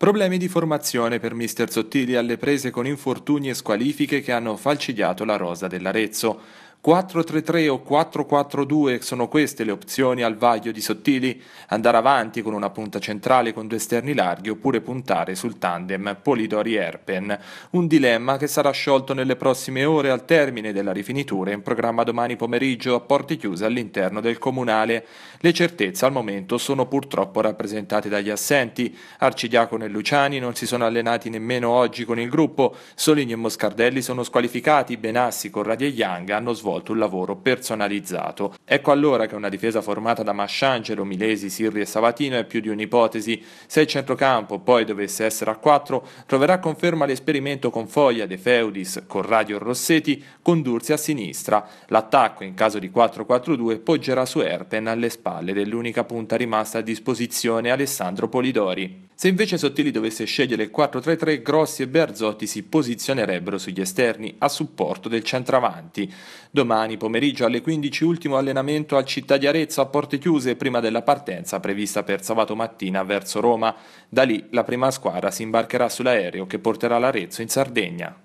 Problemi di formazione per mister Sottili alle prese con infortuni e squalifiche che hanno falcidiato la rosa dell'Arezzo. 433 o 442 sono queste le opzioni al vaglio di Sottili, andare avanti con una punta centrale con due esterni larghi oppure puntare sul tandem Polidori-Erpen, un dilemma che sarà sciolto nelle prossime ore al termine della rifinitura in programma domani pomeriggio a porte chiuse all'interno del comunale. Le certezze al momento sono purtroppo rappresentate dagli assenti, Arcidiacono e Luciani non si sono allenati nemmeno oggi con il gruppo, Soligno e Moscardelli sono squalificati, Benassi, Corradi e Young hanno svolto svolto un lavoro personalizzato. Ecco allora che una difesa formata da Masciangelo, Milesi, Sirri e Savatino è più di un'ipotesi. Se il centrocampo poi dovesse essere a 4, troverà conferma l'esperimento con Foglia, De Feudis, Corradio e Rossetti condursi a sinistra. L'attacco in caso di 4-4-2 poggerà su Erpen alle spalle dell'unica punta rimasta a disposizione Alessandro Polidori. Se invece Sottili dovesse scegliere il 4-3-3, Grossi e Berzotti si posizionerebbero sugli esterni a supporto del centravanti. Domani pomeriggio alle 15 ultimo allenamento al Città di Arezzo a porte chiuse prima della partenza prevista per sabato mattina verso Roma. Da lì la prima squadra si imbarcherà sull'aereo che porterà l'Arezzo in Sardegna.